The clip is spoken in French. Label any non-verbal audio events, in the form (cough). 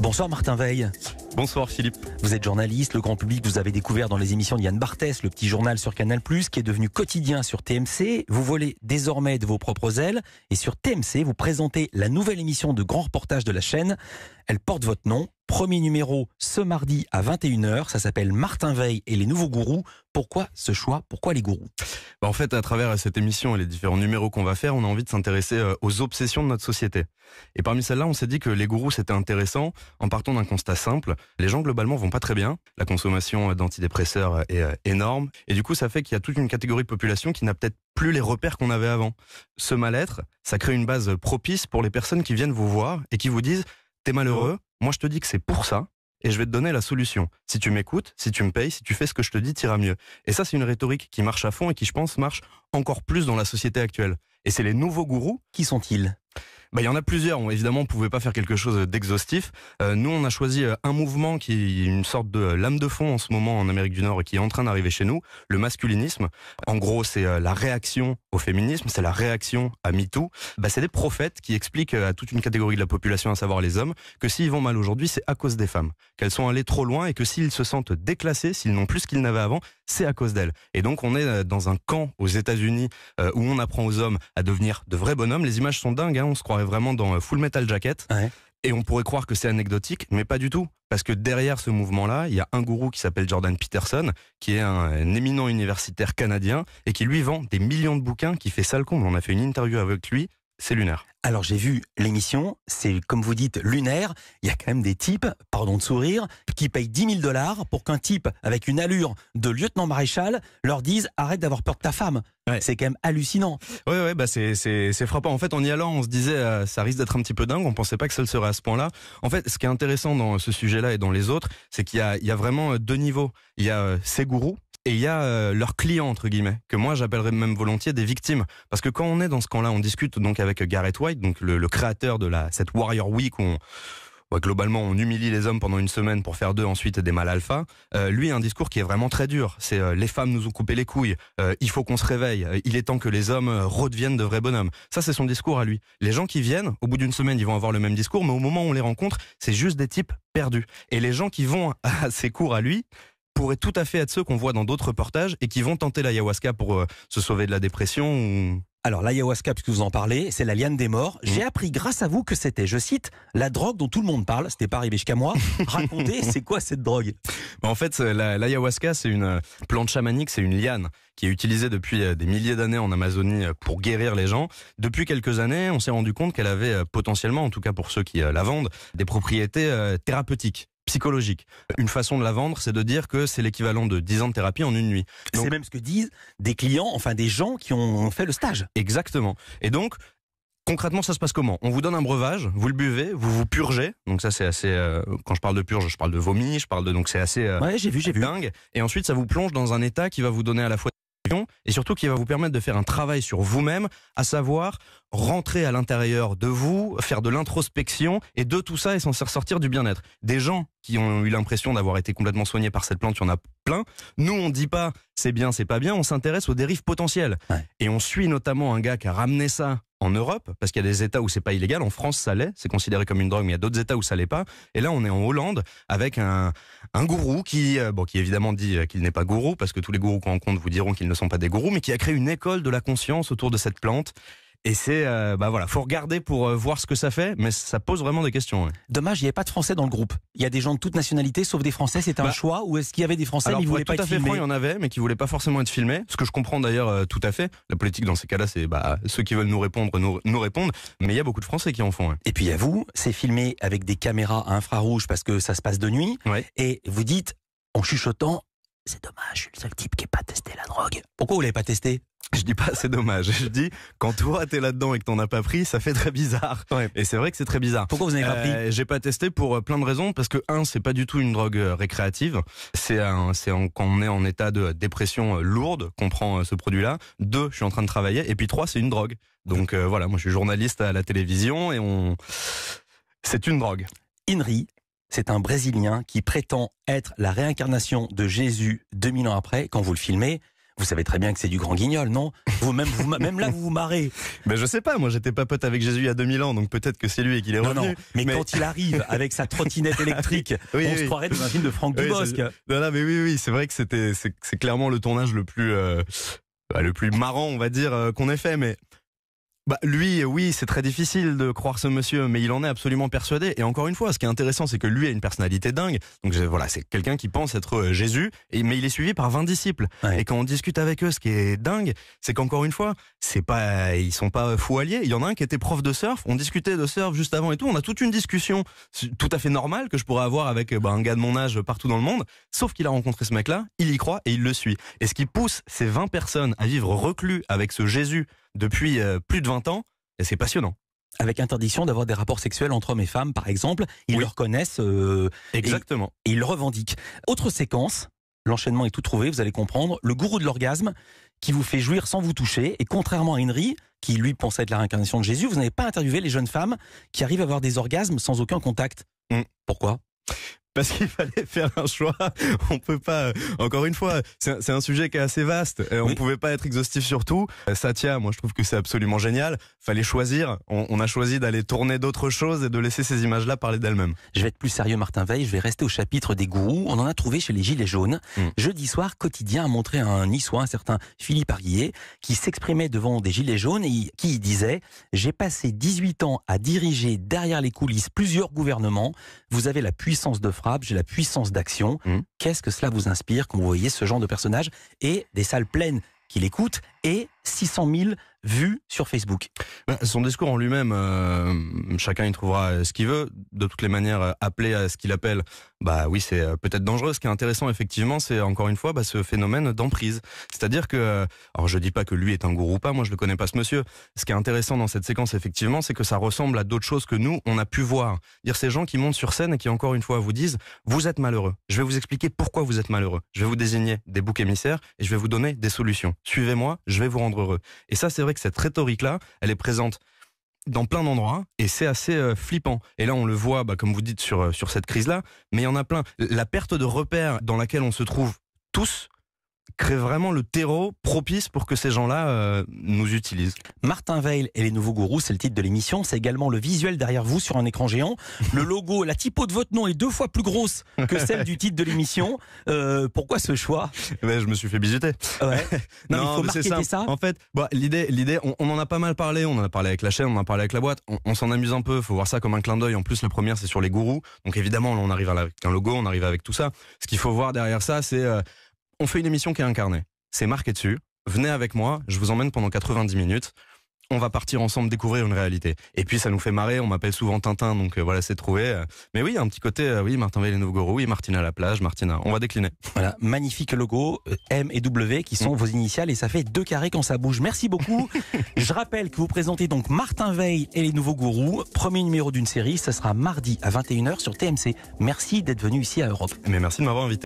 Bonsoir Martin Veil. Bonsoir Philippe. Vous êtes journaliste, le grand public vous avez découvert dans les émissions d'Yann Barthès, le petit journal sur Canal+, qui est devenu quotidien sur TMC. Vous volez désormais de vos propres ailes et sur TMC, vous présentez la nouvelle émission de grand reportage de la chaîne. Elle porte votre nom, Premier numéro ce mardi à 21h. Ça s'appelle Martin Veil et les nouveaux gourous. Pourquoi ce choix Pourquoi les gourous bah, En fait, à travers cette émission et les différents numéros qu'on va faire, on a envie de s'intéresser euh, aux obsessions de notre société. Et parmi celles-là, on s'est dit que les gourous, c'était intéressant en partant d'un constat simple. Les gens, globalement, vont pas très bien. La consommation euh, d'antidépresseurs euh, est énorme. Et du coup, ça fait qu'il y a toute une catégorie de population qui n'a peut-être plus les repères qu'on avait avant. Ce mal-être, ça crée une base propice pour les personnes qui viennent vous voir et qui vous disent T'es malheureux, moi, je te dis que c'est pour ça, et je vais te donner la solution. Si tu m'écoutes, si tu me payes, si tu fais ce que je te dis, tu iras mieux. Et ça, c'est une rhétorique qui marche à fond et qui, je pense, marche encore plus dans la société actuelle. Et c'est les nouveaux gourous. Qui sont-ils bah, il y en a plusieurs. évidemment, on pouvait pas faire quelque chose d'exhaustif. Euh, nous, on a choisi euh, un mouvement qui est une sorte de euh, lame de fond en ce moment en Amérique du Nord et qui est en train d'arriver chez nous, le masculinisme. En gros, c'est la réaction au féminisme, c'est la réaction à MeToo. Bah, c'est des prophètes qui expliquent à toute une catégorie de la population, à savoir les hommes, que s'ils vont mal aujourd'hui, c'est à cause des femmes, qu'elles sont allées trop loin et que s'ils se sentent déclassés, s'ils n'ont plus ce qu'ils n'avaient avant, c'est à cause d'elles. Et donc, on est dans un camp aux États-Unis où on apprend aux hommes à devenir de vrais bonhommes. Les images sont dingues, hein, on se croit vraiment dans euh, Full Metal Jacket. Et on pourrait croire que c'est anecdotique, mais pas du tout. Parce que derrière ce mouvement-là, il y a un gourou qui s'appelle Jordan Peterson, qui est un, éminent universitaire canadien, et qui lui vend des millions de bouquins, qui fait sale comble. On a fait une interview avec lui, c'est lunaire. Alors j'ai vu l'émission, c'est comme vous dites lunaire, il y a quand même des types, pardon de sourire, qui payent 10 000 dollars pour qu'un type avec une allure de lieutenant maréchal leur dise arrête d'avoir peur de ta femme. C'est quand même hallucinant. Oui, ouais, bah c'est frappant. En fait, en y allant, on se disait euh, ça risque d'être un petit peu dingue, on ne pensait pas que ça le serait à ce point-là. En fait, ce qui est intéressant dans ce sujet-là et dans les autres, c'est qu'il y, a vraiment euh, deux niveaux. Il y a euh, ces gourous, et il y a euh, leurs clients entre guillemets que moi j'appellerais même volontiers des victimes parce que quand on est dans ce camp-là, on discute donc avec Garrett White, donc le, créateur de la cette Warrior Week où globalement on humilie les hommes pendant une semaine pour faire d'eux ensuite des mâles alpha. Euh, lui a un discours qui est vraiment très dur. C'est euh, les femmes nous ont coupé les couilles. il faut qu'on se réveille. il est temps que les hommes redeviennent de vrais bonhommes. Ça c'est son discours à lui. Les gens qui viennent, au bout d'une semaine, ils vont avoir le même discours, mais au moment où on les rencontre, c'est juste des types perdus. Et les gens qui vont (laughs) à ses cours à lui, pourraient tout à fait être ceux qu'on voit dans d'autres reportages et qui vont tenter l'ayahuasca pour euh, se sauver de la dépression Alors l'ayahuasca, puisque vous en parlez, c'est la liane des morts. Mmh. J'ai appris grâce à vous que c'était, je cite, la drogue dont tout le monde parle. C'était pas arrivé jusqu'à moi. (laughs) Racontez, c'est quoi cette drogue bah, En fait, l'ayahuasca, c'est une euh, plante chamanique, c'est une liane qui est utilisée depuis euh, des milliers d'années en Amazonie pour guérir les gens. Depuis quelques années, on s'est rendu compte qu'elle avait potentiellement, en tout cas pour ceux qui la vendent, des propriétés thérapeutiques psychologique. Une façon de la vendre, c'est de dire que c'est l'équivalent de 10 ans de thérapie en une nuit. C'est même ce que disent des clients, enfin des gens qui ont fait le stage. Exactement. Et donc, concrètement, ça se passe comment On vous donne un breuvage, vous le buvez, vous vous purgez. Donc ça, c'est assez. Euh, quand je parle de purge, je parle de vomi, je parle de. Donc c'est assez. Euh, ouais, j'ai vu, j'ai vu. Dingue. Et ensuite, ça vous plonge dans un état qui va vous donner à la fois et surtout qui va vous permettre de faire un travail sur vous-même, à savoir rentrer à l'intérieur de vous, faire de l'introspection et de tout ça et s'en ressortir du bien-être. Des gens qui ont eu l'impression d'avoir été complètement soignés par cette plante, il y en a plein. Nous, on dit pas c'est bien, c'est pas bien, on s'intéresse aux dérives potentielles. Et on suit notamment un gars qui a ramené ça en Europe, parce qu'il y a des États où c'est pas illégal. En France, ça l'est, c'est considéré comme une drogue, mais il y a d'autres États où ça l'est pas. Et là, on est en Hollande avec un, un gourou qui, euh, bon, qui évidemment dit euh, qu'il n'est pas gourou, parce que tous les gourous qu'on rencontre vous diront qu'ils ne sont pas des gourous, mais qui a créé une école de la conscience autour de cette plante. Et c'est, ben bah voilà, faut regarder pour euh, voir ce que ça fait, mais ça pose vraiment des questions. Dommage, il n'y avait pas de Français dans le groupe. Il y a des gens de toute nationalité, sauf des Français. C'était un bah, choix ou est-ce qu'il y avait des Français mais ils voulaient pas être filmés Tout à fait il y en avait, mais qui voulaient pas forcément être filmés. Ce que je comprends d'ailleurs euh, tout à fait. La politique dans ces cas-là, c'est bah ceux qui veulent nous répondre, nous, répondent. Mais il y a beaucoup de Français qui en font. Et puis à vous, c'est filmé avec des caméras à infrarouge parce que ça se passe de nuit. Et vous dites en chuchotant, c'est dommage, je suis le seul type qui n'ait pas testé la drogue. Pourquoi vous l'avez pas testé je dis pas c'est dommage. Je dis quand toi t'es là-dedans et que t'en as pas pris, ça fait très bizarre. Et c'est vrai que c'est très bizarre. Pourquoi vous n'avez pas pris euh, J'ai pas testé pour euh, plein de raisons parce que un, c'est pas du tout une drogue euh, récréative. C'est c'est quand on est en état de dépression lourde qu'on prend ce produit-là. Deux, je suis en train de travailler. Et puis trois, c'est une drogue. Donc voilà, moi je suis journaliste à la télévision et on c'est une drogue. Inri, c'est un Brésilien qui prétend être la réincarnation de Jésus 2000 ans après. Quand vous le filmez, vous savez très bien que c'est du grand guignol, non vous même, même là, vous vous marrez. mais (laughs) ben, je sais pas, moi j'étais pas pote avec Jésus il y a 2000 ans, donc peut-être que c'est lui et qu'il est revenu. mais, quand il arrive avec sa trottinette électrique, (laughs) on se croirait dans un film de Franck Dubosc. Non, mais oui, oui, c'est vrai que c'était, c'est clairement le tournage le plus, euh, bah, le plus marrant, on va dire, euh, qu'on ait fait, mais bah, Lui, oui, c'est très difficile de croire ce monsieur, mais il en est absolument persuadé. Et encore une fois, ce qui est intéressant, c'est que lui a une personnalité dingue. Donc voilà, c'est quelqu'un qui pense être euh, Jésus, mais il est suivi par 20 disciples. Et quand on discute avec eux, ce qui est dingue, c'est qu'encore une fois, c'est pas, ils sont pas fous alliés. Il y en a un qui était prof de surf, on discutait de surf juste avant et tout. On a toute une discussion tout à fait normale que je pourrais avoir avec bah, un gars de mon âge partout dans le monde. Sauf qu'il a rencontré ce mec-là, il y croit et il le suit. Et ce qui pousse ces 20 personnes à vivre reclus avec ce Jésus depuis euh, plus de 20 ans, c'est passionnant avec interdiction d'avoir des rapports sexuels entre hommes et femmes, par exemple. Ils le reconnaissent. Euh, Exactement. Et, ils le revendiquent. Autre séquence, l'enchaînement est tout trouvé, vous allez comprendre. Le gourou de l'orgasme qui vous fait jouir sans vous toucher. Et contrairement à Henry, qui lui pensait être la réincarnation de Jésus, vous n'avez pas interviewé les jeunes femmes qui arrivent à avoir des orgasmes sans aucun contact. Mm. Pourquoi parce qu'il (laughs) fallait faire un choix. On peut pas, euh, encore une fois, c'est un, sujet qui est assez vaste. Euh, on ne pouvait pas être exhaustif sur tout. Euh, Satya, moi je trouve que c'est absolument génial. Fallait choisir. On, a choisi d'aller tourner d'autres choses et de laisser ces images-là parler d'elles-mêmes. Je vais être plus sérieux, Martin Veil. Je vais rester au chapitre des gourous. On en a trouvé chez les Gilets jaunes. Hmm. Jeudi soir, quotidien a montré un niçois, un certain Philippe Arguillet, qui s'exprimait devant des Gilets jaunes et qui disait J'ai passé 18 ans à diriger derrière les coulisses plusieurs gouvernements. Vous avez la puissance de j'ai la puissance d'action. Hmm. Qu'est-ce que cela vous inspire quand vous voyez ce genre de personnage et des salles pleines qui l'écoutent et 600 000 Vu sur Facebook ben, Son discours en lui-même, euh, chacun y trouvera ce qu'il veut. De toutes les manières, euh, appeler à ce qu'il appelle, bah oui, c'est euh, peut-être dangereux. Ce qui est intéressant, effectivement, c'est encore une fois bah, ce phénomène d'emprise. C'est-à-dire que, alors je dis pas que lui est un gourou ou pas, moi je le connais pas ce monsieur. Ce qui est intéressant dans cette séquence, effectivement, c'est que ça ressemble à d'autres choses que nous, on a pu voir. Dire ces gens qui montent sur scène et qui, encore une fois, vous disent, vous êtes malheureux. Je vais vous expliquer pourquoi vous êtes malheureux. Je vais vous désigner des boucs émissaires et je vais vous donner des solutions. Suivez-moi, je vais vous rendre heureux. Et ça, c'est que cette rhétorique-là, elle est présente dans plein d'endroits et c'est assez euh, flippant. Et là, on le voit, bah, comme vous dites, sur, euh, sur cette crise-là, mais il y en a plein. La perte de repères dans laquelle on se trouve tous, crée vraiment le terreau propice pour que ces gens-là euh, nous utilisent. Martin Veil et les nouveaux gourous, c'est le titre de l'émission. C'est également le visuel derrière vous sur un écran géant. Le logo, la typo de votre nom est deux fois plus grosse que celle du titre de l'émission. Euh, pourquoi ce choix eh ben, Je me suis fait bisuter. (laughs) Non, il faut ça. En fait, bah, l'idée, l'idée, on, en a pas mal parlé. On en a parlé avec la chaîne, on en a parlé avec la boîte. On, s'en amuse un peu. Faut voir ça comme un clin d'œil. En plus, la première, c'est sur les gourous. Donc évidemment, là, on arrive avec un logo, on arrive avec tout ça. Ce qu'il faut voir derrière ça, c'est euh, on fait une émission qui est incarnée. C'est marqué dessus. Venez avec moi, je vous emmène pendant 90 minutes. On va partir ensemble découvrir une réalité. Et puis ça nous fait marrer, on m'appelle souvent Tintin, donc euh, voilà, c'est trouvé. Mais oui, un petit côté, euh, oui, Martin Veil et Gourous, oui, Martina à la plage, Martina, on va décliner. Voilà, magnifique logo, euh, M et W qui sont mm. vos initiales et ça fait deux carrés quand ça bouge. Merci beaucoup. (laughs) Je rappelle que vous présentez donc Martin Veil et les nouveaux gourous, premier numéro d'une série, ça sera mardi à 21h sur TMC. Merci d'être venu ici à Europe. Mais merci de m'avoir invité.